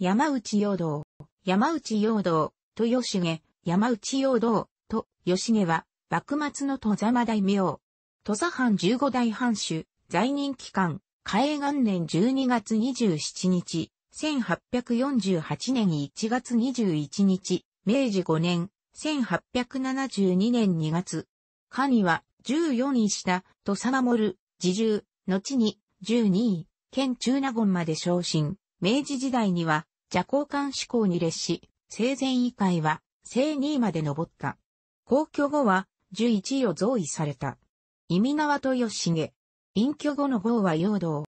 山内陽道、山内陽道、と吉重、山内陽道、と吉重は、幕末の戸様大名。土佐藩15代藩主、在任期間、嘉永元年12月27日、1848年1月21日、明治5年、1872年2月。下には、14位下、土佐守、自重、後に、12位、県中納言まで昇進。明治時代には、蛇行官志向に列し、生前以会は、生2位まで登った。皇居後は、11位を増位された。意味縄と吉重。隠居後の方は陽道。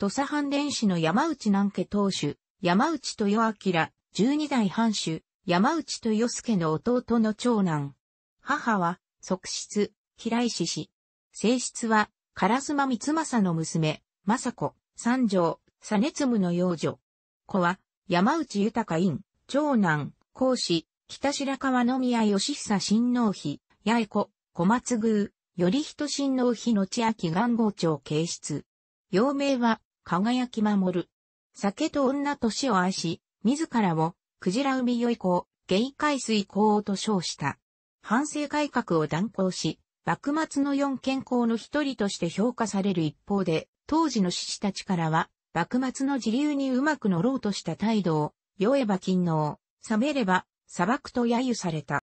土佐藩伝子の山内南家当主、山内豊明、十二代藩主、山内豊助の弟の長男。母は、側室、平石氏。正室は、烏妻三政の娘、政子、三条、熱務の養女。子は、山内豊院、長男、孔子、北白川宮義久親王妃、八重子、小松宮、頼仁親王妃の千秋願望長形出。幼名は、輝き守る。酒と女と死を愛し、自らを、クジラ海よ子、玄海水王と称した。反省改革を断行し、幕末の四健康の一人として評価される一方で、当時の志士たちからは、幕末の時流にうまく乗ろうとした態度を、酔えば勤能、冷めれば、砂漠と揶揄された。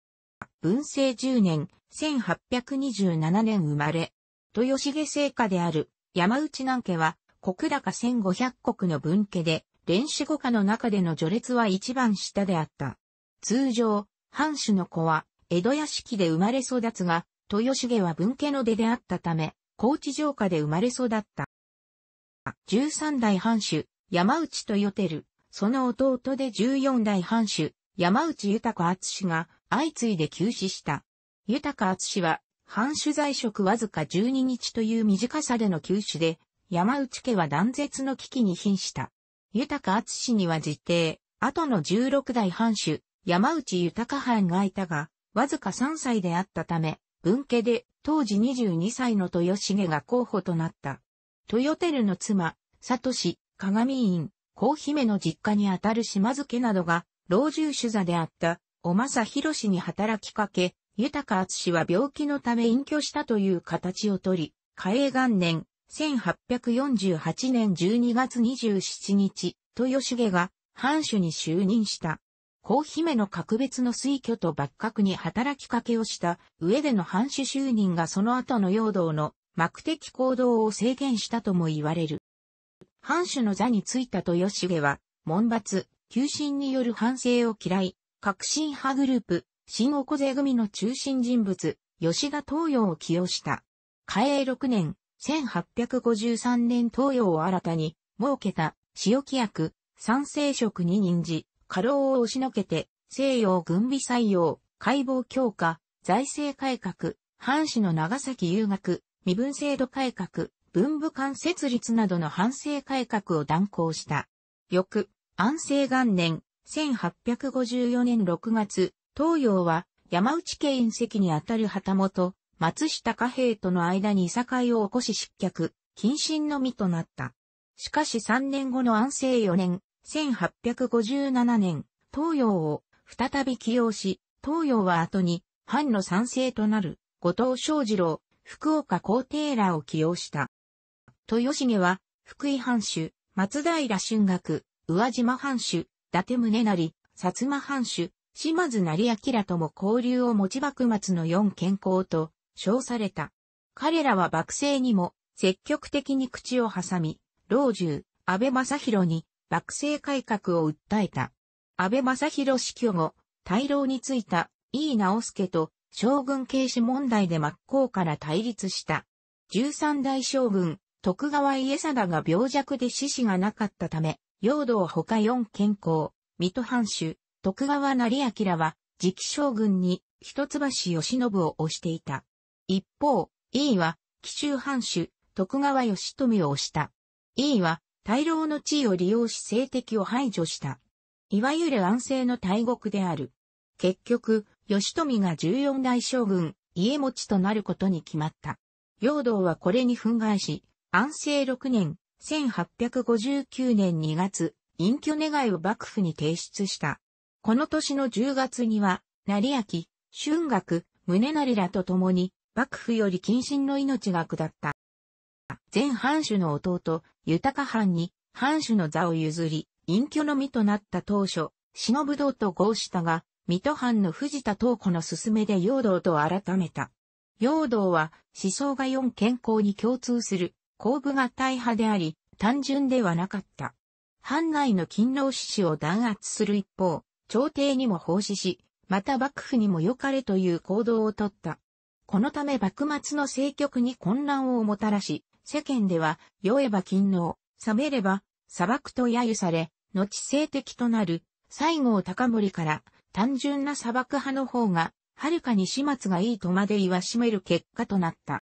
文政10年、1827年生まれ、豊重製家である山内南家は、国高1500国の分家で、連死五家の中での序列は一番下であった。通常、藩主の子は、江戸屋敷で生まれ育つが、豊重は文家の出であったため、高知城下で生まれ育った。13代藩主、山内とよてる、その弟で14代藩主、山内豊厚が相次いで急死した。豊厚は、藩主在職わずか12日という短さでの休止で、山内家は断絶の危機に瀕した。豊厚には実定、後の16代藩主、山内豊藩がいたが、わずか3歳であったため、文家で当時22歳の豊重が候補となった。豊照の妻、トシ、鏡院、高姫の実家にあたる島津家などが、老中主座であった、おまさひろしに働きかけ、豊か厚は病気のため隠居したという形をとり、嘉永元年、1848年12月27日、豊重が藩主に就任した。高姫の格別の推挙と幕閣に働きかけをした上での藩主就任がその後の陽道の幕的行動を制限したとも言われる。藩主の座についた豊重は、門伐、急進による反省を嫌い、革新派グループ、新おこぜ組の中心人物、吉田東洋を起用した。嘉永6年、1853年東洋を新たに、設けた、塩規役、賛成職に任じ、過労を押しのけて、西洋軍備採用、解剖強化、財政改革、藩士の長崎遊学、身分制度改革、文部間設立などの反省改革を断行した。翌、安政元年、1854年6月、東洋は山内家隕石にあたる旗本、松下家平との間にいさかいを起こし失脚、謹慎の身となった。しかし3年後の安政4年、1857年、東洋を再び起用し、東洋は後に、藩の賛成となる、後藤昌二郎、福岡皇帝らを起用した。豊重は、福井藩主、松平春学、宇和島藩主、伊達宗成、薩摩藩主、島津成明とも交流を持ち幕末の四健康と称された。彼らは幕政にも積極的に口を挟み、老中、安倍正宏に幕政改革を訴えた。安倍正宏死去後、大老についた井伊直輔と将軍軽視問題で真っ向から対立した。十三代将軍、徳川家定が病弱で死死がなかったため、陽道他四健康、水戸藩主、徳川成明は、次期将軍に、一橋義信を推していた。一方、E は、紀州藩主、徳川義富を推した。E は、大老の地位を利用し政敵を排除した。いわゆる安政の大国である。結局、義富が14代将軍、家持ちとなることに決まった。陽道はこれに憤慨し、安政6年、1859年2月、隠居願いを幕府に提出した。この年の10月には、成明、春学、宗成らと共に、幕府より謹慎の命が下った。前藩主の弟、豊藩に、藩主の座を譲り、隠居の身となった当初、忍道と合したが、水戸藩の藤田東子の勧めで陽道と改めた。陽道は思想が四健康に共通する後部が大派であり、単純ではなかった。藩内の勤労志士を弾圧する一方、朝廷にも奉仕し、また幕府にも良かれという行動をとった。このため幕末の政局に混乱をもたらし、世間では、酔えば勤労、冷めれば、砂漠と揶揄され、後性的となる、西郷隆盛から、単純な砂漠派の方が、はるかに始末がいいとまで言わしめる結果となった。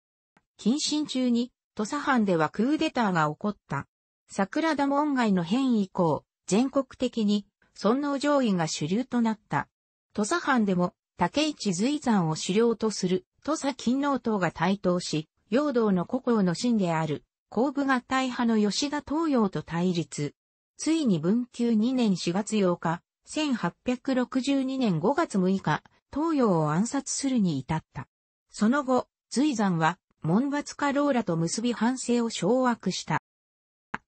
近親中に、土佐藩ではクーデターが起こった。桜田門外の変以降、全国的に、尊王上位が主流となった。土佐藩でも、竹市随山を狩猟とする、土佐勤王党が台頭し、陽道の故郷の神である、後部合体派の吉田東洋と対立。ついに文久2年4月8日、1862年5月6日、東洋を暗殺するに至った。その後、随山は、門閥家ーラと結び反省を掌握した。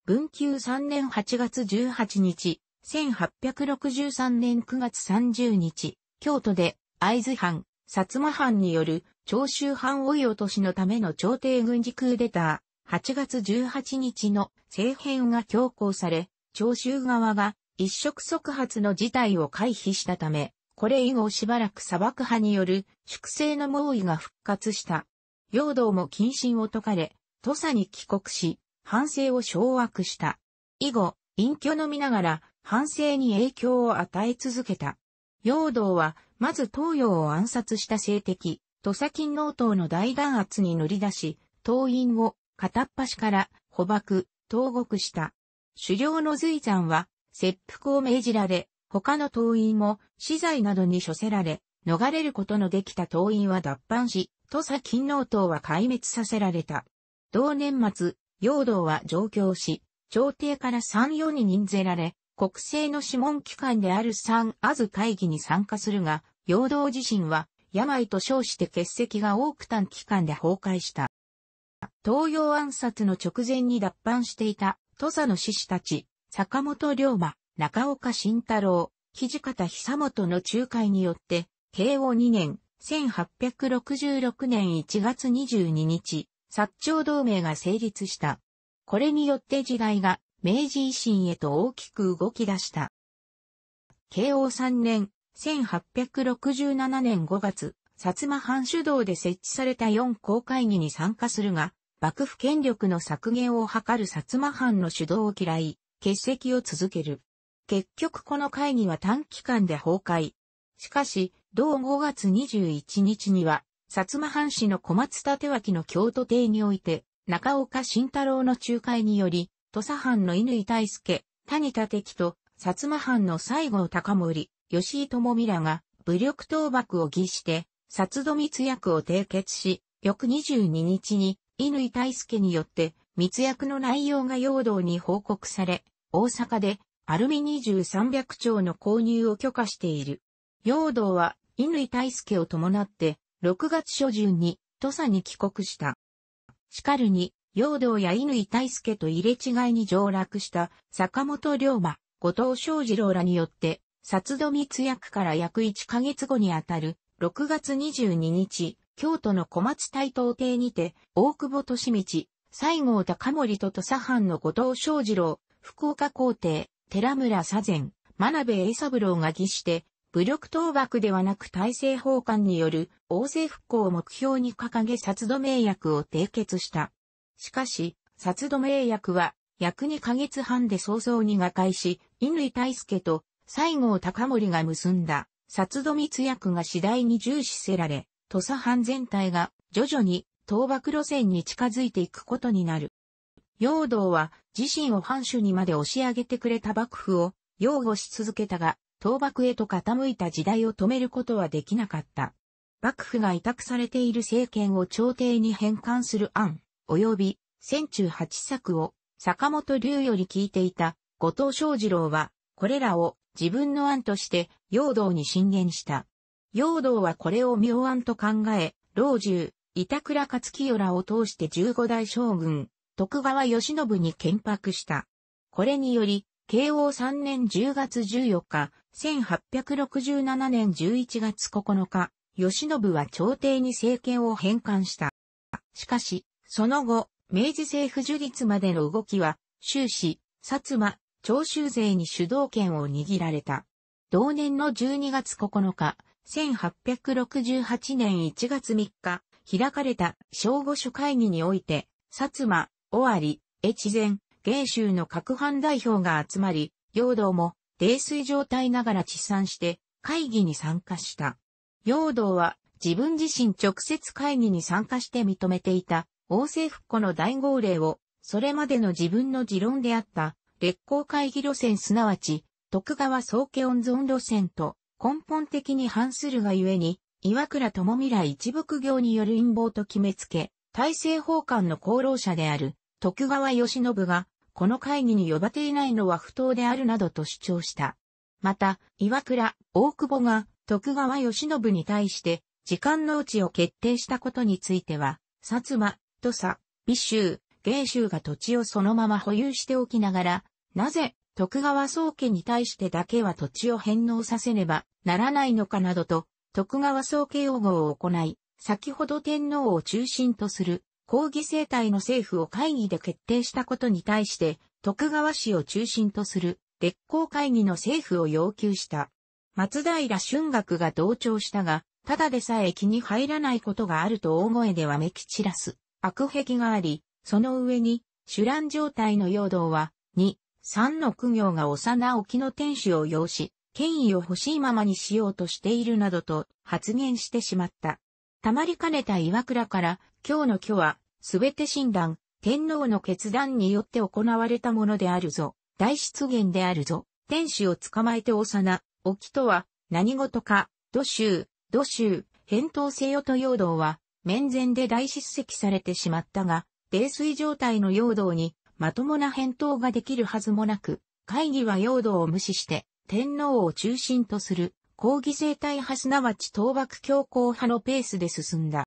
文久3年8月18日、1863年9月30日、京都で、会津藩、薩摩藩による、長州藩追い落としのための朝廷軍事クーデター、8月18日の政変が強行され、長州側が一触即発の事態を回避したため、これ以後しばらく砂漠派による粛清の猛威が復活した。陽道も謹慎を解かれ、土佐に帰国し、反省を掌握した。以後、隠居のみながら、反省に影響を与え続けた。陽道は、まず東洋を暗殺した政敵、土佐金納党の大弾圧に乗り出し、党員を片っ端から捕獲、投獄した。狩猟の随山は、切腹を命じられ、他の党員も死罪などに処せられ、逃れることのできた党員は脱藩し、土佐勤王党は壊滅させられた。同年末、陽道は上京し、朝廷から三四に任ぜられ、国政の諮問機関である三アズ会議に参加するが、陽道自身は病と称して欠席が多く短期間で崩壊した。東洋暗殺の直前に脱藩していた土佐の志士たち、坂本龍馬、中岡慎太郎、土方久本の仲介によって、慶応2年、1866年1月22日、薩長同盟が成立した。これによって時代が明治維新へと大きく動き出した。慶応3年、1867年5月、薩摩藩主導で設置された4公会議に参加するが、幕府権力の削減を図る薩摩藩の主導を嫌い、欠席を続ける。結局この会議は短期間で崩壊。しかし、同5月21日には、薩摩藩士の小松立脇の京都邸において、中岡慎太郎の仲介により、土佐藩の乾大輔、谷立樹と、薩摩藩の西郷隆盛、吉井智美らが、武力倒幕を儀して、薩戸密約を締結し、翌22日に、乾大輔によって、密約の内容が陽道に報告され、大阪でアルミ2300丁の購入を許可している。陽道は乾大介を伴って6月初旬に土佐に帰国した。しかるに、陽道や乾大介と入れ違いに上落した坂本龍馬、後藤昌二郎らによって、殺土密約から約1ヶ月後にあたる6月22日、京都の小松台東邸にて、大久保利道、西郷隆盛と土佐藩の後藤正二郎、福岡皇帝、寺村左前、真鍋栄三郎が義して、武力倒幕ではなく大政奉還による王政復興を目標に掲げ殺土名役を締結した。しかし、殺土名役は約2ヶ月半で早々に瓦解し、乾大輔と西郷隆盛が結んだ殺土密約が次第に重視せられ、土佐藩全体が徐々に倒幕路線に近づいていくことになる。陽道は自身を藩主にまで押し上げてくれた幕府を擁護し続けたが、倒幕へと傾いた時代を止めることはできなかった。幕府が委託されている政権を朝廷に返還する案、及び、戦中八策を坂本龍より聞いていた後藤昌二郎は、これらを自分の案として、陽道に進言した。陽道はこれを妙案と考え、老中、板倉勝清らを通して15代将軍、徳川義信に建白した。これにより、慶応3年10月14日、1867年11月9日、義信は朝廷に政権を返還した。しかし、その後、明治政府樹立までの動きは、終始、薩摩、長州勢に主導権を握られた。同年の12月9日、1868年1月3日、開かれた正午初会議において、薩摩、尾張、越前、芸州の各藩代表が集まり、陽道も、泥酔状態ながら治産して、会議に参加した。陽道は、自分自身直接会議に参加して認めていた、王政復古の大号令を、それまでの自分の持論であった、列光会議路線すなわち、徳川宗家温存路線と根本的に反するがゆえに、岩倉智未ら一木行による陰謀と決めつけ、大政奉還の功労者である徳川義信が、この会議に呼ばれていないのは不当であるなどと主張した。また、岩倉、大久保が徳川義信に対して、時間のうちを決定したことについては、薩摩、土佐、美州、芸州が土地をそのまま保有しておきながら、なぜ徳川宗家に対してだけは土地を返納させねばならないのかなどと徳川総家擁号を行い、先ほど天皇を中心とする抗議政体の政府を会議で決定したことに対して、徳川氏を中心とする烈公会議の政府を要求した。松平春学が同調したが、ただでさえ気に入らないことがあると大声でわめき散らす悪癖があり、その上に、主乱状態の陽道は、2、3の苦行が幼沖の天守を要し、権威を欲しいままにしようとしているなどと発言してしまった。たまりかねた岩倉から、今日の今日は、すべて診断、天皇の決断によって行われたものであるぞ、大失言であるぞ、天使を捕まえて幼、沖とは、何事か、土州、土州、返答せよと陽道は、面前で大叱責されてしまったが、泥酔状態の陽道に、まともな返答ができるはずもなく、会議は陽道を無視して、天皇を中心とする抗議生態派すなわち倒幕強硬派のペースで進んだ。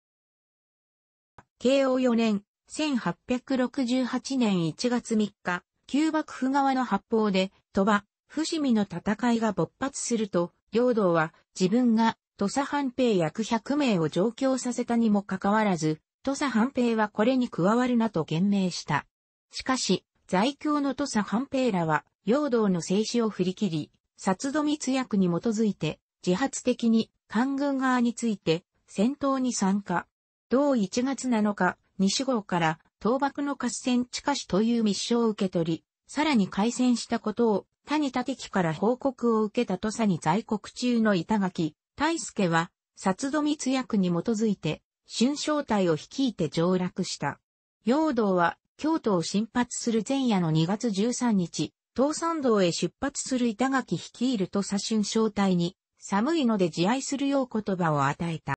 慶応4年、1868年1月3日、旧幕府側の発砲で、鳥羽、伏見の戦いが勃発すると、領道は自分が土佐藩兵約100名を上京させたにもかかわらず、土佐藩兵はこれに加わるなと言明した。しかし、在京の土佐藩兵らは、領道の制止を振り切り、殺土密約に基づいて、自発的に官軍側について戦闘に参加。同1月7日、西郷から倒幕の合戦地下死という密書を受け取り、さらに開戦したことを、谷立木から報告を受けた土佐に在国中の板垣、大助は、殺土密約に基づいて、春正隊を率いて上落した。陽道は、京都を進発する前夜の2月13日、東山道へ出発する板垣率いると左春小隊に、寒いので自愛するよう言葉を与えた。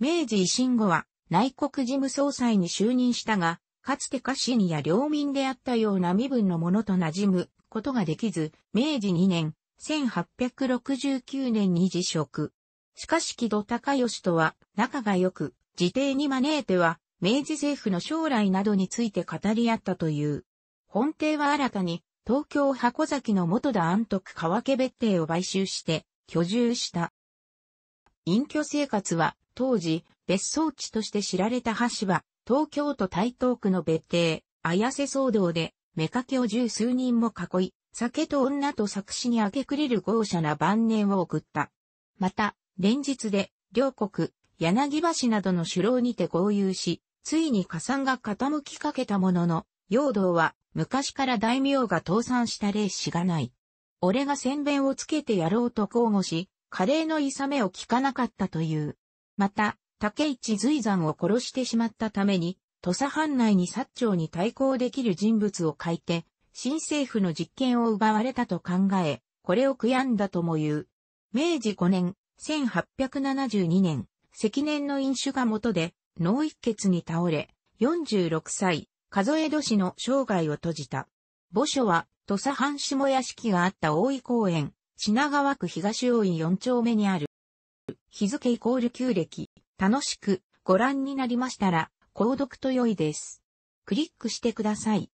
明治維新後は内国事務総裁に就任したが、かつて家臣や領民であったような身分のものと馴染むことができず、明治2年、1869年に辞職。しかし木戸高義とは仲が良く、自邸に招いては、明治政府の将来などについて語り合ったという。本邸は新たに、東京箱崎の元田安徳川家別邸を買収して居住した。隠居生活は当時別荘地として知られた橋場、東京都台東区の別邸、綾瀬騒動で、けを十数人も囲い、酒と女と作詞に明け暮れる豪奢な晩年を送った。また、連日で、両国、柳橋などの首脳にて合流し、ついに加算が傾きかけたものの、陽道は、昔から大名が倒産した霊子がない。俺が宣弁をつけてやろうと交互し、華麗のいさめを聞かなかったという。また、竹市随山を殺してしまったために、土佐藩内に薩長に対抗できる人物を書いて、新政府の実権を奪われたと考え、これを悔やんだとも言う。明治5年、1872年、積年の飲酒が元で、脳一血に倒れ、46歳、数え年の生涯を閉じた。墓所は、土佐藩下屋敷があった大井公園、品川区東大井4丁目にある。日付イコール旧暦、楽しくご覧になりましたら、購読と良いです。クリックしてください。